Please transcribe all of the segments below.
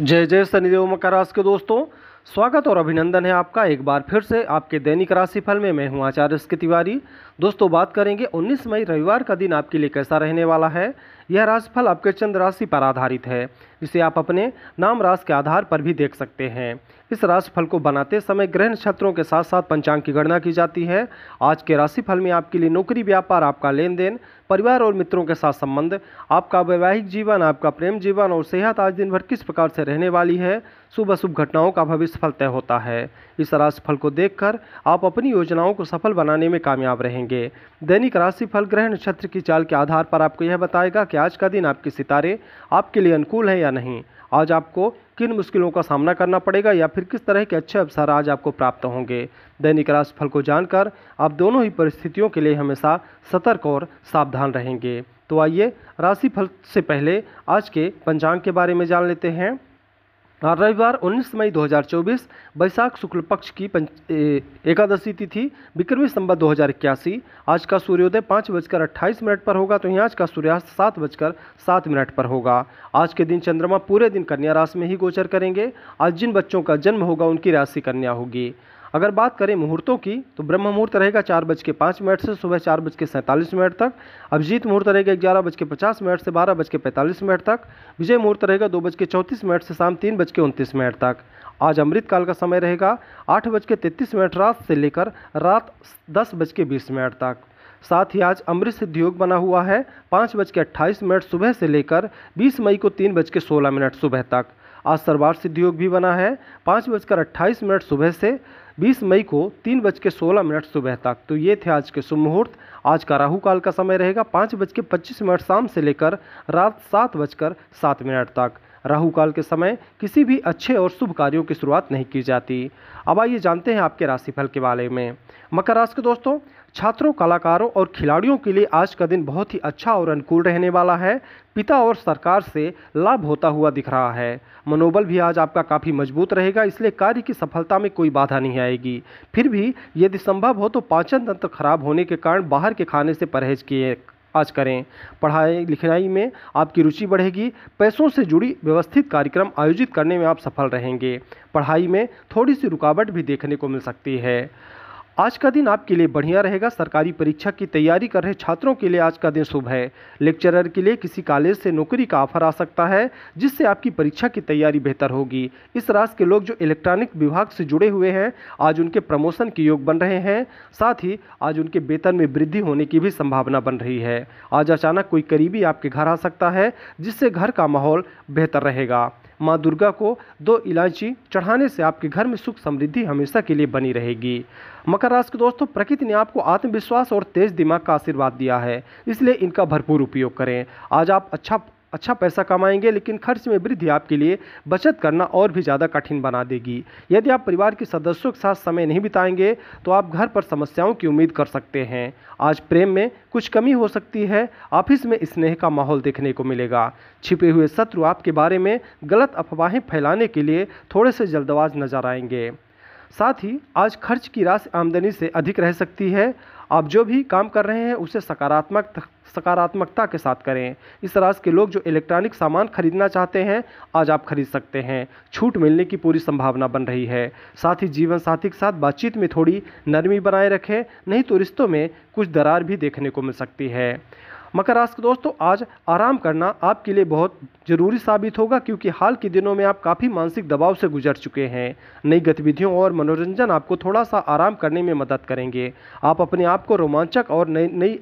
जय जय शनिदेव मकर राशि के दोस्तों स्वागत और अभिनंदन है आपका एक बार फिर से आपके दैनिक राशिफल में मैं हूं आचार्य के तिवारी दोस्तों बात करेंगे 19 मई रविवार का दिन आपके लिए कैसा रहने वाला है यह राशिफल आपके चंद्र राशि पर आधारित है जिसे आप अपने नाम राशि के आधार पर भी देख सकते हैं इस राशिफल को बनाते समय ग्रह नक्षत्रों के साथ साथ पंचांग की गणना की जाती है आज के राशिफल में आपके लिए नौकरी व्यापार आपका लेन देन परिवार और मित्रों के साथ संबंध आपका वैवाहिक जीवन आपका प्रेम जीवन और सेहत आज दिन भर किस प्रकार से रहने वाली है शुभ अशुभ घटनाओं का भविष्य फल तय होता है इस राशिफल को देखकर आप अपनी योजनाओं को सफल बनाने में कामयाब रहेंगे दैनिक राशिफल ग्रह नक्षत्र की चाल के आधार पर आपको यह बताएगा कि आज का दिन आपके सितारे आपके लिए अनुकूल हैं या नहीं आज आपको किन मुश्किलों का सामना करना पड़ेगा या फिर किस तरह के अच्छे अवसर आज आपको प्राप्त होंगे दैनिक राशिफल को जानकर आप दोनों ही परिस्थितियों के लिए हमेशा सतर्क और सावधान रहेंगे तो आइए राशिफल से पहले आज के पंचांग के बारे में जान लेते हैं हाँ, रविवार 19 मई 2024 वैशाख शुक्ल पक्ष की एकादशी तिथि विक्रमी संबत दो आज का सूर्योदय पाँच बजकर अट्ठाईस मिनट पर होगा तो यहाँ आज का सूर्यास्त सात बजकर सात मिनट पर होगा आज के दिन चंद्रमा पूरे दिन कन्या राशि में ही गोचर करेंगे आज जिन बच्चों का जन्म होगा उनकी राशि कन्या होगी अगर बात करें मुहूर्तों की तो ब्रह्म मुहूर्त रहेगा चार बज के पाँच मिनट से सुबह चार बज के सैंतालीस मिनट तक अभिजीत मुहूर्त रहेगा ग्यारह बज के पचास मिनट से बारह बज के पैंतालीस मिनट तक विजय मुहूर्त रहेगा दो बज के चौंतीस मिनट से शाम तीन बज के उनतीस मिनट तक आज अमृतकाल का समय रहेगा आठ बज के तैंतीस मिनट रात से लेकर रात दस बज के बीस मिनट तक साथ ही आज अमृत सिद्ध योग बना हुआ है पाँच बज के अट्ठाईस मिनट सुबह से लेकर बीस मई को तीन बज के सोलह मिनट सुबह तक आज सर्वार सिद्धि योग भी बना है पाँच बजकर अट्ठाईस मिनट सुबह से बीस मई को तीन बज के सोलह मिनट सुबह तक तो ये थे आज के शुभ मुहूर्त आज का राहु काल का समय रहेगा पाँच बज के पच्चीस मिनट शाम से लेकर रात सात बजकर सात मिनट तक राहु काल के समय किसी भी अच्छे और शुभ कार्यों की शुरुआत नहीं की जाती अब आइए जानते हैं आपके राशिफल के बारे में मकर राशि के दोस्तों छात्रों कलाकारों और खिलाड़ियों के लिए आज का दिन बहुत ही अच्छा और अनुकूल रहने वाला है पिता और सरकार से लाभ होता हुआ दिख रहा है मनोबल भी आज आपका काफ़ी मजबूत रहेगा इसलिए कार्य की सफलता में कोई बाधा नहीं आएगी फिर भी यदि संभव हो तो पाचन तंत्र खराब होने के कारण बाहर के खाने से परहेज किए आज करें पढ़ाई लिखाई में आपकी रुचि बढ़ेगी पैसों से जुड़ी व्यवस्थित कार्यक्रम आयोजित करने में आप सफल रहेंगे पढ़ाई में थोड़ी सी रुकावट भी देखने को मिल सकती है आज का दिन आपके लिए बढ़िया रहेगा सरकारी परीक्षा की तैयारी कर रहे छात्रों के लिए आज का दिन शुभ है लेक्चरर के लिए किसी कॉलेज से नौकरी का ऑफर आ सकता है जिससे आपकी परीक्षा की तैयारी बेहतर होगी इस राशि के लोग जो इलेक्ट्रॉनिक विभाग से जुड़े हुए हैं आज उनके प्रमोशन के योग बन रहे हैं साथ ही आज उनके वेतन में वृद्धि होने की भी संभावना बन रही है आज अचानक कोई करीबी आपके घर आ सकता है जिससे घर का माहौल बेहतर रहेगा माँ दुर्गा को दो इलायची चढ़ाने से आपके घर में सुख समृद्धि हमेशा के लिए बनी रहेगी मकर राशि के दोस्तों प्रकृति ने आपको आत्मविश्वास और तेज दिमाग का आशीर्वाद दिया है इसलिए इनका भरपूर उपयोग करें आज आप अच्छा अच्छा पैसा कमाएंगे लेकिन खर्च में वृद्धि आपके लिए बचत करना और भी ज़्यादा कठिन बना देगी यदि आप परिवार के सदस्यों के साथ समय नहीं बिताएंगे तो आप घर पर समस्याओं की उम्मीद कर सकते हैं आज प्रेम में कुछ कमी हो सकती है ऑफिस में स्नेह का माहौल देखने को मिलेगा छिपे हुए शत्रु आपके बारे में गलत अफवाहें फैलाने के लिए थोड़े से जल्दबाज नजर आएंगे साथ ही आज खर्च की राशि आमदनी से अधिक रह सकती है आप जो भी काम कर रहे हैं उसे सकारात्मक सकारात्मकता के साथ करें इस राशि के लोग जो इलेक्ट्रॉनिक सामान खरीदना चाहते हैं आज आप खरीद सकते हैं छूट मिलने की पूरी संभावना बन रही है साथ ही जीवन साथी के साथ बातचीत में थोड़ी नरमी बनाए रखें नहीं तो रिश्तों में कुछ दरार भी देखने को मिल सकती है मकर राशि के दोस्तों आज आराम करना आपके लिए बहुत ज़रूरी साबित होगा क्योंकि हाल के दिनों में आप काफ़ी मानसिक दबाव से गुजर चुके हैं नई गतिविधियों और मनोरंजन आपको थोड़ा सा आराम करने में मदद करेंगे आप अपने आप को रोमांचक और नई नई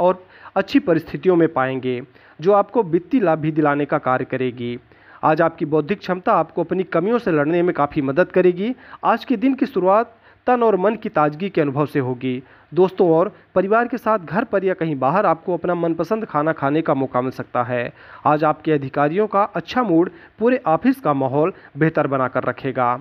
और अच्छी परिस्थितियों में पाएंगे जो आपको वित्तीय लाभ भी दिलाने का कार्य करेगी आज आपकी बौद्धिक क्षमता आपको अपनी कमियों से लड़ने में काफ़ी मदद करेगी आज के दिन की शुरुआत तन और मन की ताजगी के अनुभव से होगी दोस्तों और परिवार के साथ घर पर या कहीं बाहर आपको अपना मनपसंद खाना खाने का मौका मिल सकता है आज आपके अधिकारियों का अच्छा मूड पूरे ऑफिस का माहौल बेहतर बनाकर रखेगा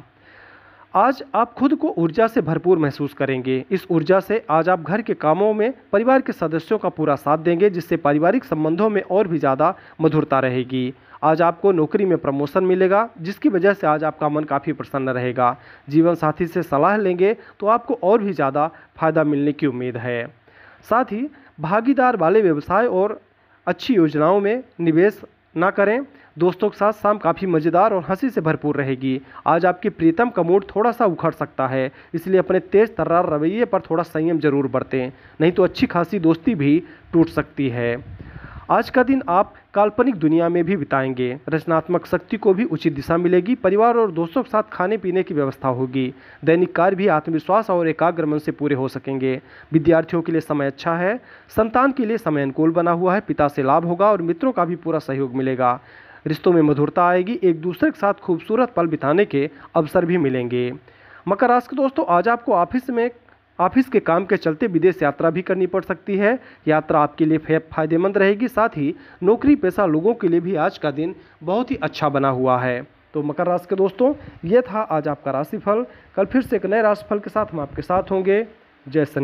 आज आप खुद को ऊर्जा से भरपूर महसूस करेंगे इस ऊर्जा से आज आप घर के कामों में परिवार के सदस्यों का पूरा साथ देंगे जिससे पारिवारिक संबंधों में और भी ज़्यादा मधुरता रहेगी आज आपको नौकरी में प्रमोशन मिलेगा जिसकी वजह से आज आपका मन काफ़ी प्रसन्न रहेगा जीवन साथी से सलाह लेंगे तो आपको और भी ज़्यादा फायदा मिलने की उम्मीद है साथ ही भागीदार वाले व्यवसाय और अच्छी योजनाओं में निवेश ना करें दोस्तों के साथ शाम काफ़ी मज़ेदार और हंसी से भरपूर रहेगी आज आपके प्रीतम का मूड थोड़ा सा उखड़ सकता है इसलिए अपने तेज़ तर्रार रवैये पर थोड़ा संयम जरूर बरतें नहीं तो अच्छी खासी दोस्ती भी टूट सकती है आज का दिन आप काल्पनिक दुनिया में भी बिताएंगे रचनात्मक शक्ति को भी उचित दिशा मिलेगी परिवार और दोस्तों के साथ खाने पीने की व्यवस्था होगी दैनिक कार्य भी आत्मविश्वास और एकाग्र मन से पूरे हो सकेंगे विद्यार्थियों के लिए समय अच्छा है संतान के लिए समय अनुकूल बना हुआ है पिता से लाभ होगा और मित्रों का भी पूरा सहयोग मिलेगा रिश्तों में मधुरता आएगी एक दूसरे के साथ खूबसूरत पल बिताने के अवसर भी मिलेंगे मकर राशि के दोस्तों आज आपको ऑफिस में ऑफिस के काम के चलते विदेश यात्रा भी करनी पड़ सकती है यात्रा आपके लिए फायदेमंद रहेगी साथ ही नौकरी पेशा लोगों के लिए भी आज का दिन बहुत ही अच्छा बना हुआ है तो मकर राशि के दोस्तों ये था आज आपका राशिफल कल फिर से एक नए राशिफल के साथ हम आपके साथ होंगे जय शनि